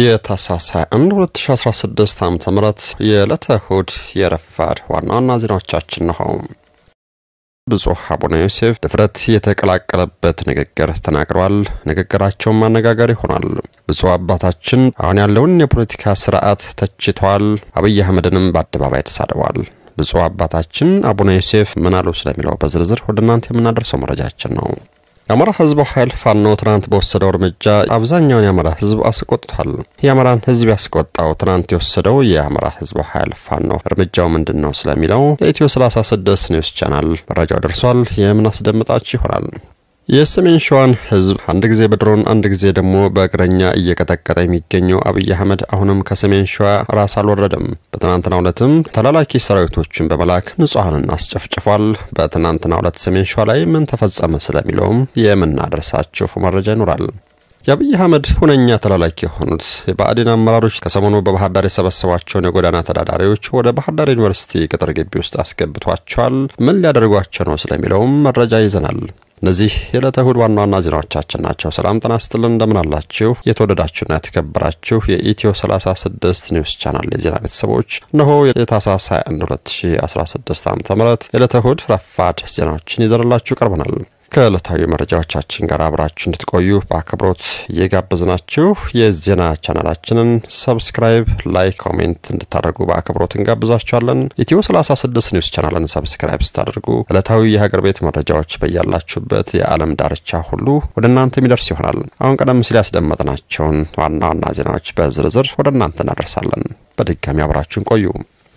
የታህሳስ 21 2016 ዓ ም የዕለተ እሁድ የረፋድ ዋና ዋና ዜናዎቻችን ነው። ብፁዕ አቡነ ዮሴፍ ድፍረት የተቀላቀለበት ንግግር ተናግረዋል። ንግግራቸውም አነጋጋሪ ሆኗል። ብፁዕ አባታችን አሁን ያለውን የፖለቲካ ስርዓት ተችተዋል። አብይ አህመድንም በአደባባይ ተሳድበዋል። ብፁዕ አባታችን አቡነ ዮሴፍ ምን አሉ ስለሚለው በዝርዝር ወደ እናንተ የምናደርሰው መረጃችን ነው። የአማራ ህዝብ ኃይል ፋኖ ትናንት በወሰደው እርምጃ አብዛኛውን የአማራ ህዝብ አስቆጥቷል። የአማራን ህዝብ ያስቆጣው ትናንት የወሰደው የአማራ ህዝብ ኃይል ፋኖ እርምጃው ምንድን ነው ስለሚለው ለኢትዮ 36 ኒውስ ቻናል መረጃው ደርሷል። የምናስደምጣችሁ ይሆናል። የሰሜን ሸዋን ህዝብ አንድ ጊዜ በድሮን አንድ ጊዜ ደግሞ በእግረኛ እየቀጠቀጠ የሚገኘው አብይ አህመድ አሁንም ከሰሜን ሸዋ ራስ አልወረደም። በትናንትና ሁለትም ተላላኪ ሰራዊቶችን በመላክ ንጹሐንን አስጨፍጭፏል። በትናንትና ሁለት ሰሜን ሸዋ ላይ ምን ተፈጸመ ስለሚለውም የምናደርሳችሁ መረጃ ይኖራል። የአብይ አህመድ ሁነኛ ተላላኪ የሆኑት የብአዴን አመራሮች ከሰሞኑ በባህር ዳር የሰበሰቧቸውን የጎዳና ተዳዳሪዎች ወደ ባህር ዳር ዩኒቨርሲቲ ቅጥር ግቢ ውስጥ አስገብቷቸዋል። ምን ሊያደርጓቸው ነው ስለሚለውም መረጃ ይዘናል። እነዚህ የዕለተ እሁድ ዋና ዋና ዜናዎቻችን ናቸው። ሰላም ጤና ይስጥልን። እንደምን አላችሁ? የተወደዳችሁና የተከበራችሁ የኢትዮ 36 ኒውስ ቻናል የዜና ቤተሰቦች እነሆ የታህሳስ 21 2016 ዓ ም የዕለተ እሁድ ረፋድ ዜናዎችን ይዘንላችሁ ቀርበናል። ከዕለታዊ መረጃዎቻችን ጋር አብራችሁ እንድትቆዩ በአክብሮት እየጋበዝናችሁ የዜና ቻናላችንን ሰብስክራይብ፣ ላይ ኮሜንት እንድታደርጉ በአክብሮት እንጋብዛችኋለን። ኢትዮ 36 ኒውስ ቻናልን ሰብስክራይብ ስታደርጉ ዕለታዊ የሀገር ቤት መረጃዎች በያላችሁበት የዓለም ዳርቻ ሁሉ ወደ እናንተ የሚደርስ ይሆናል። አሁን ቀደም ሲል ያስደመጥናቸውን ዋና ዋና ዜናዎች በዝርዝር ወደ እናንተ እናደርሳለን። በድጋሚ አብራችሁን ቆዩ።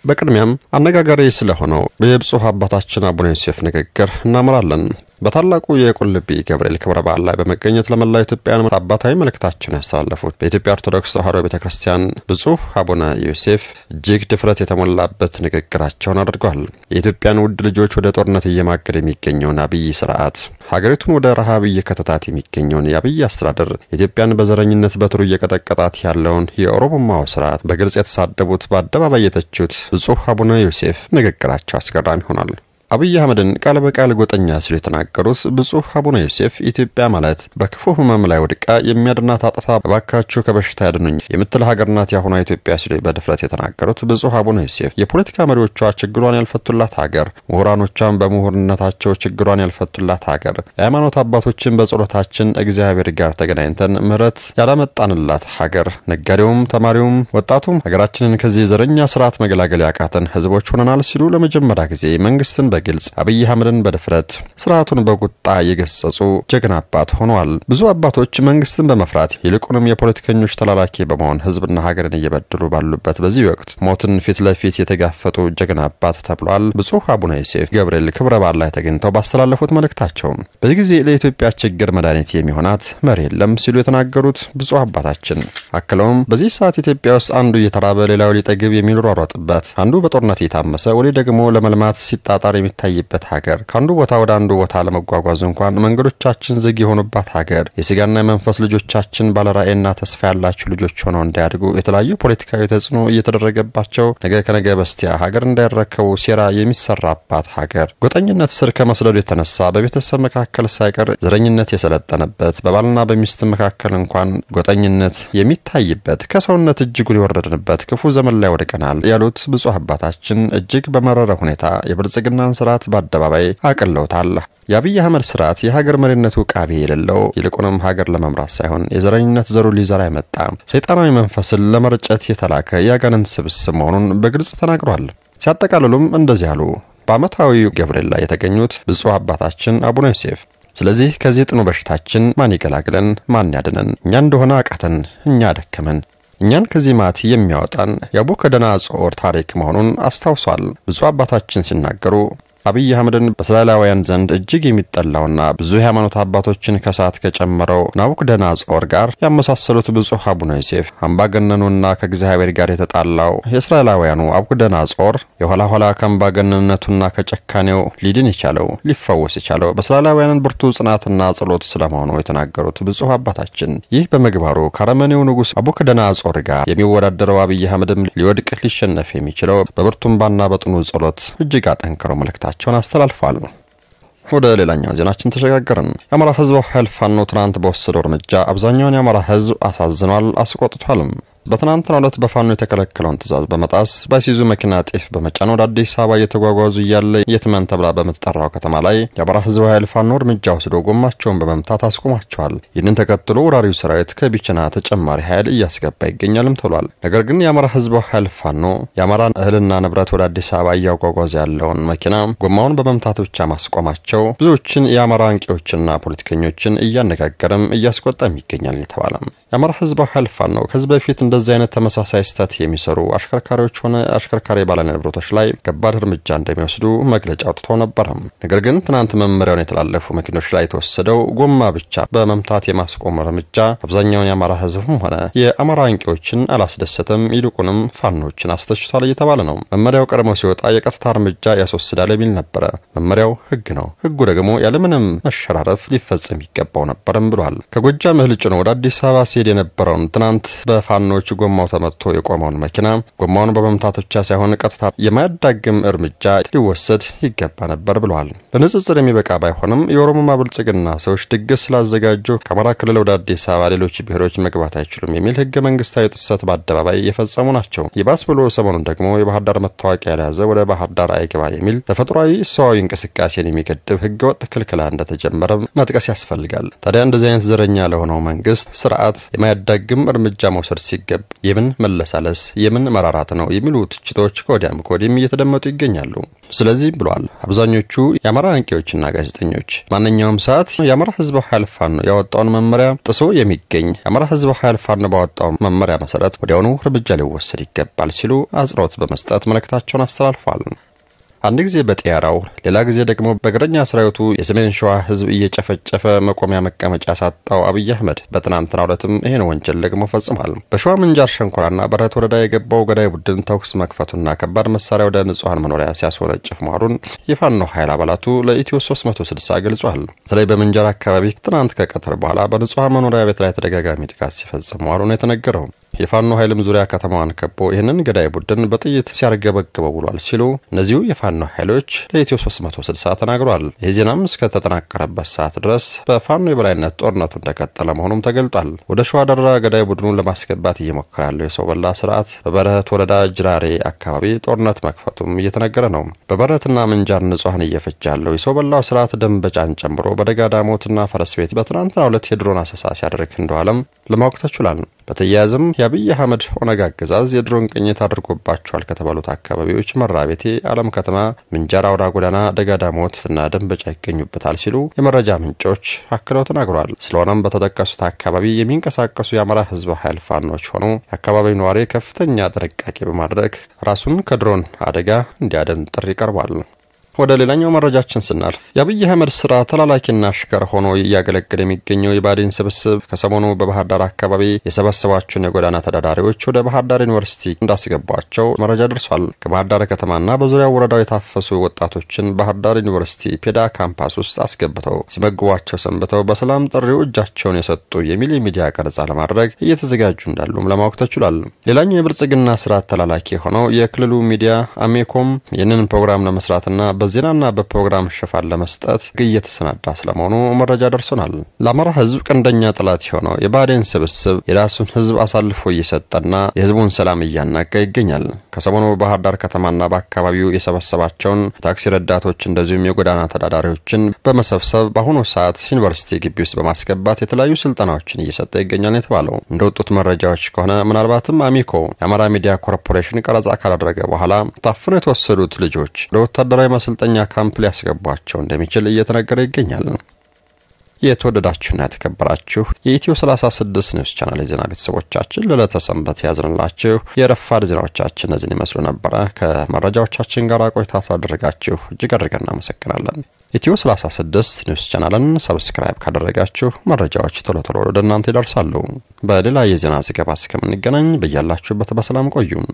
በቅድሚያም አነጋጋሪ ስለሆነው የብፁሕ አባታችን አቡነ ዮሴፍ ንግግር እናምራለን። በታላቁ የቁልቢ ገብርኤል ክብረ በዓል ላይ በመገኘት ለመላው ኢትዮጵያን አባታዊ መልእክታቸውን ያስተላለፉት በኢትዮጵያ ኦርቶዶክስ ተዋሕዶ ቤተ ክርስቲያን ብፁዕ አቡነ ዮሴፍ እጅግ ድፍረት የተሞላበት ንግግራቸውን አድርገዋል። የኢትዮጵያን ውድ ልጆች ወደ ጦርነት እየማገደ የሚገኘውን አብይ ስርዓት፣ ሀገሪቱን ወደ ረሃብ እየከተታት የሚገኘውን የአብይ አስተዳደር፣ ኢትዮጵያን በዘረኝነት በትሩ እየቀጠቀጣት ያለውን የኦሮሞማው ስርዓት በግልጽ የተሳደቡት፣ በአደባባይ የተቹት ብፁዕ አቡነ ዮሴፍ ንግግራቸው አስገራሚ ሆኗል። አብይ አህመድን ቃል በቃል ጎጠኛ ሲሉ የተናገሩት ብጹህ አቡነ ዮሴፍ ኢትዮጵያ ማለት በክፉ ህመም ላይ ወድቃ የሚያድናት አጥታ እባካችሁ ከበሽታ ያድኑኝ የምትል ሀገርናት ናት ያሁኗ ኢትዮጵያ ሲሉ በድፍረት የተናገሩት ብጹህ አቡነ ዮሴፍ የፖለቲካ መሪዎቿ ችግሯን ያልፈቱላት ሀገር፣ ምሁራኖቿን በምሁርነታቸው ችግሯን ያልፈቱላት ሀገር፣ የሃይማኖት አባቶችን በጸሎታችን እግዚአብሔር ጋር ተገናኝተን ምሕረት ያላመጣንላት ሀገር፣ ነጋዴውም፣ ተማሪውም፣ ወጣቱም ሀገራችንን ከዚህ ዘረኛ ስርዓት መገላገል ያቃተን ህዝቦች ሆነናል ሲሉ ለመጀመሪያ ጊዜ መንግስትን በ በግልጽ አብይ አህመድን በድፍረት ስርዓቱን በቁጣ የገሰጹ ጀግና አባት ሆኗል። ብዙ አባቶች መንግስትን በመፍራት ይልቁንም የፖለቲከኞች ተላላኪ በመሆን ህዝብና ሀገርን እየበደሉ ባሉበት በዚህ ወቅት ሞትን ፊት ለፊት የተጋፈጡ ጀግና አባት ተብሏል። ብፁዕ አቡነ ዮሴፍ ገብርኤል ክብረ በዓል ላይ ተገኝተው ባስተላለፉት መልእክታቸው በዚህ ጊዜ ለኢትዮጵያ ችግር መድኃኒት የሚሆናት መሪ የለም ሲሉ የተናገሩት ብፁዕ አባታችን አክለውም በዚህ ሰዓት ኢትዮጵያ ውስጥ አንዱ እየተራበ ሌላው ሊጠግብ የሚሯሯጥበት፣ አንዱ በጦርነት የታመሰ ወዲህ ደግሞ ለመልማት ሲጣጣር የሚ የሚታይበት ሀገር ከአንዱ ቦታ ወደ አንዱ ቦታ ለመጓጓዝ እንኳን መንገዶቻችን ዝግ የሆኑባት ሀገር የስጋና የመንፈስ ልጆቻችን ባለራዕይና ተስፋ ያላቸው ልጆች ሆነው እንዳያድጉ የተለያዩ ፖለቲካዊ ተጽዕኖ እየተደረገባቸው ነገ ከነገ በስቲያ ሀገር እንዳይረከቡ ሴራ የሚሰራባት ሀገር ጎጠኝነት ስር ከመስደዱ የተነሳ በቤተሰብ መካከል ሳይቀር ዘረኝነት የሰለጠነበት በባልና በሚስት መካከል እንኳን ጎጠኝነት የሚታይበት ከሰውነት እጅጉን የወረድንበት ክፉ ዘመን ላይ ወድቀናል ያሉት ብፁዕ አባታችን እጅግ በመረረ ሁኔታ የብልጽግናን ስርዓት በአደባባይ አቅለውታል። የአብይ አህመድ ስርዓት የሀገር መሪነቱ ቃቢ የሌለው ይልቁንም ሀገር ለመምራት ሳይሆን የዘረኝነት ዘሩ ሊዘራ የመጣ ሰይጣናዊ መንፈስን ለመርጨት የተላከ የአጋንንት ስብስብ መሆኑን በግልጽ ተናግሯል። ሲያጠቃልሉም እንደዚህ አሉ። በዓመታዊው ገብርኤል ላይ የተገኙት ብፁዕ አባታችን አቡነ ዮሴፍ ስለዚህ ከዚህ ጥኑ በሽታችን ማን ይገላግለን? ማን ያድነን? እኛ እንደሆነ አቃተን፣ እኛ ደከመን፣ እኛን ከዚህ ማት የሚያወጣን የአቡከደና ጾር ታሪክ መሆኑን አስታውሷል። ብፁዕ አባታችን ሲናገሩ አብይ አህመድን በእስራኤላውያን ዘንድ እጅግ የሚጠላውና ብዙ የሃይማኖት አባቶችን ከሰዓት ከጨመረው ናቡከደነጾር ጋር ያመሳሰሉት ብፁዕ አቡነ ዮሴፍ አምባገነኑና ከእግዚአብሔር ጋር የተጣላው የእስራኤላውያኑ ናቡከደነጾር የኋላ ኋላ ከአምባገነንነቱና ከጨካኔው ሊድን የቻለው ሊፈወስ የቻለው በእስራኤላውያንን ብርቱ ጽናትና ጸሎት ስለመሆኑ የተናገሩት ብፁዕ አባታችን ይህ በምግባሩ ከአረመኔው ንጉሥ ናቡከደነጾር ጋር የሚወዳደረው አብይ አህመድም ሊወድቅ ሊሸነፍ የሚችለው በብርቱምባና በጥኑ ጸሎት እጅግ አጠንክረው መልክታል። መልእክታቸውን አስተላልፏል። ወደ ሌላኛው ዜናችን ተሸጋገርን። የአማራ ህዝብ ኃይል ፋኖ ትናንት በወሰደው እርምጃ አብዛኛውን የአማራ ህዝብ አሳዝኗል፣ አስቆጥቷልም። በትናንትናው ዕለት በፋኖ የተከለከለውን ትእዛዝ በመጣስ በአይሱዙ መኪና ጤፍ በመጫን ወደ አዲስ አበባ እየተጓጓዙ እያለ የትመን ተብላ በምትጠራው ከተማ ላይ የአማራ ህዝብ ኃይል ፋኖ እርምጃ ወስዶ ጎማቸውን በመምታት አስቁማቸዋል። ይህንን ተከትሎ ወራሪው ሰራዊት ከቢችና ተጨማሪ ኃይል እያስገባ ይገኛልም ተብሏል። ነገር ግን የአማራ ህዝብ ኃይል ፋኖ የአማራ እህልና ንብረት ወደ አዲስ አበባ እያጓጓዘ ያለውን መኪና ጎማውን በመምታት ብቻ ማስቆማቸው ብዙዎችን የአማራ አንቂዎችና ፖለቲከኞችን እያነጋገረም እያስቆጣም ይገኛል የተባለም የአማራ ህዝብ ሀልፍ ነው ከዚህ በፊት እንደዚህ አይነት ተመሳሳይ ስህተት የሚሰሩ አሽከርካሪዎች ሆነ አሽከርካሪ ባለንብረቶች ላይ ከባድ እርምጃ እንደሚወስዱ መግለጫ አውጥተው ነበረ። ነገር ግን ትናንት መመሪያውን የተላለፉ መኪኖች ላይ የተወሰደው ጎማ ብቻ በመምታት የማስቆም እርምጃ አብዛኛውን የአማራ ህዝብም ሆነ የአማራ አንቂዎችን አላስደሰትም ይልቁንም ፋኖችን አስተችቷል እየተባለ ነው። መመሪያው ቀድሞ ሲወጣ የቀጥታ እርምጃ ያስወስዳል የሚል ነበረ። መመሪያው ህግ ነው፣ ህጉ ደግሞ ያለምንም መሸራረፍ ሊፈጸም ይገባው ነበርም ብሏል። ከጎጃም እህል ጭኖ ወደ አዲስ አበባ ሲሄድ የነበረውን ትናንት በፋኖች ጎማው ተመቶ የቆመውን መኪና ጎማውን በመምታት ብቻ ሳይሆን ቀጥታ የማያዳግም እርምጃ ሊወሰድ ይገባ ነበር ብለዋል። ለንጽጽር የሚበቃ ባይሆንም የኦሮሞማ ብልጽግና ሰዎች ድግስ ስላዘጋጁ ከአማራ ክልል ወደ አዲስ አበባ ሌሎች ብሔሮች መግባት አይችሉም የሚል ህገ መንግስታዊ ጥሰት በአደባባይ የፈጸሙ ናቸው። ይባስ ብሎ ሰሞኑን ደግሞ የባህር ዳር መታወቂያ ያልያዘ ወደ ባህር ዳር አይገባ የሚል ተፈጥሯዊ ሰዋዊ እንቅስቃሴን የሚገድብ ህገወጥ ክልክላ እንደተጀመረ መጥቀስ ያስፈልጋል። ታዲያ እንደዚህ አይነት ዘረኛ ለሆነው መንግስት ስርዓት የማያዳግም እርምጃ መውሰድ ሲገብ የምን መለሳለስ የምን መራራት ነው የሚሉ ትችቶች ከወዲያም ከወዲህም እየተደመጡ ይገኛሉ። ስለዚህ ብሏል አብዛኞቹ የአማራ አንቂዎችና ጋዜጠኞች ማንኛውም ሰዓት የአማራ ህዝብ ኃይል ፋኖ ያወጣውን መመሪያ ጥሶ የሚገኝ የአማራ ህዝብ ኃይል ፋኖ ባወጣው መመሪያ መሰረት ወዲያውኑ እርምጃ ሊወሰድ ይገባል ሲሉ አጽንኦት በመስጠት መልእክታቸውን አስተላልፏል። አንድ ጊዜ በጥያራው ሌላ ጊዜ ደግሞ በእግረኛ ሰራዊቱ የሰሜን ሸዋ ህዝብ እየጨፈጨፈ መቆሚያ መቀመጫ ሳጣው አብይ አህመድ በትናንትናው ዕለትም ይህን ወንጀል ደግሞ ፈጽሟል። በሸዋ ምንጃር ሸንኮራና በረት ወረዳ የገባው ገዳይ ቡድን ተኩስ መክፈቱና ከባድ መሳሪያ ወደ ንጹሐን መኖሪያ ሲያስወነጭፍ መሆኑን የፋኖ ኃይል አባላቱ ለኢትዮ 360 ገልጿል። በተለይ በምንጃር አካባቢ ትናንት ከቀትር በኋላ በንጹሐን መኖሪያ ቤት ላይ ተደጋጋሚ ጥቃት ሲፈጽም መሆኑን የተነገረው የፋኖ ኃይልም ዙሪያ ከተማዋን ከቦ ይህንን ገዳይ ቡድን በጥይት ሲያርገበግበው ውሏል ሲሉ እነዚሁ የፋኖ ኃይሎች ለኢትዮ 360 ተናግሯል። ይህ ዜናም እስከተጠናቀረበት ሰዓት ድረስ በፋኖ የበላይነት ጦርነቱ እንደቀጠለ መሆኑም ተገልጧል። ወደ ሸዋ ደራ ገዳይ ቡድኑን ለማስገባት እየሞከረ ያለው የሰው በላ ስርዓት በበረህት ወረዳ ጅራሬ አካባቢ ጦርነት መክፈቱም እየተነገረ ነው። በበረትና ምንጃር ንጹሐን እየፈጀ ያለው የሰው በላው ስርዓት ደንበጫን ጨምሮ በደጋ ዳሞትና ፈረስ ቤት በትናንትና ሁለት የድሮን አሰሳ ሲያደርግ እንደዋለም ለማወቅ ተችሏል። በተያያዘም የአብይ አህመድ ኦነግ አገዛዝ የድሮን ቅኝት አድርጎባቸዋል ከተባሉት አካባቢዎች መራቤቴ፣ አለም ከተማ፣ ምንጃር አውራ ጎዳና፣ ደጋዳሞት እና ደንበጫ ይገኙበታል ሲሉ የመረጃ ምንጮች አክለው ተናግረዋል። ስለሆነም በተጠቀሱት አካባቢ የሚንቀሳቀሱ የአማራ ህዝብ ኃይል ፋኖች ሆኑ የአካባቢው ነዋሪ ከፍተኛ ጥንቃቄ በማድረግ ራሱን ከድሮን አደጋ እንዲያደን ጥሪ ቀርቧል። ወደ ሌላኛው መረጃችን ስናል የአብይ አህመድ ስራ ተላላኪና አሽከር ሆኖ እያገለገለ የሚገኘው የባዴን ስብስብ ከሰሞኑ በባህር ዳር አካባቢ የሰበሰባቸውን የጎዳና ተዳዳሪዎች ወደ ባህር ዳር ዩኒቨርሲቲ እንዳስገቧቸው መረጃ ደርሷል። ከባህር ዳር ከተማና በዙሪያው ወረዳው የታፈሱ ወጣቶችን ባህር ዳር ዩኒቨርሲቲ ፔዳ ካምፓስ ውስጥ አስገብተው ሲመግቧቸው ሰንብተው በሰላም ጥሪው እጃቸውን የሰጡ የሚል የሚዲያ ቀረጻ ለማድረግ እየተዘጋጁ እንዳሉም ለማወቅ ተችሏል። ሌላኛው የብልጽግና ስራ ተላላኪ የሆነው የክልሉ ሚዲያ አሜኮም ይህንን ፕሮግራም ለመስራትና በዜናና በፕሮግራም ሽፋን ለመስጠት እየተሰናዳ ስለመሆኑ መረጃ ደርሶናል። ለአማራ ህዝብ ቀንደኛ ጠላት የሆነው የባዴን ስብስብ የራሱን ህዝብ አሳልፎ እየሰጠና የህዝቡን ሰላም እያናጋ ይገኛል። ከሰሞኑ ባህር ዳር ከተማና በአካባቢው የሰበሰባቸውን የታክሲ ረዳቶች እንደዚሁም የጎዳና ተዳዳሪዎችን በመሰብሰብ በአሁኑ ሰዓት ዩኒቨርሲቲ ግቢ ውስጥ በማስገባት የተለያዩ ስልጠናዎችን እየሰጠ ይገኛል የተባለው እንደ ወጡት መረጃዎች ከሆነ ምናልባትም አሚኮ የአማራ ሚዲያ ኮርፖሬሽን ቀረጻ ካላደረገ በኋላ ታፍነው የተወሰዱት ልጆች ወደ ወታደራዊ መስል ማሰልጠኛ ካምፕ ሊያስገቧቸው እንደሚችል እየተነገረ ይገኛል። የተወደዳችሁና የተከበራችሁ የኢትዮ 36 ኒውስ ቻናል የዜና ቤተሰቦቻችን ለዕለተ ሰንበት ያዝንላችሁ የረፋድ ዜናዎቻችን እነዚህን ይመስሉ ነበረ። ከመረጃዎቻችን ጋር ቆይታ ስላደረጋችሁ እጅግ አድርገን እናመሰግናለን። ኢትዮ 36 ኒውስ ቻናልን ሰብስክራይብ ካደረጋችሁ መረጃዎች ቶሎ ቶሎ ወደ እናንተ ይደርሳሉ። በሌላ የዜና ዘገባ እስከምንገናኝ በያላችሁበት በሰላም ቆዩም።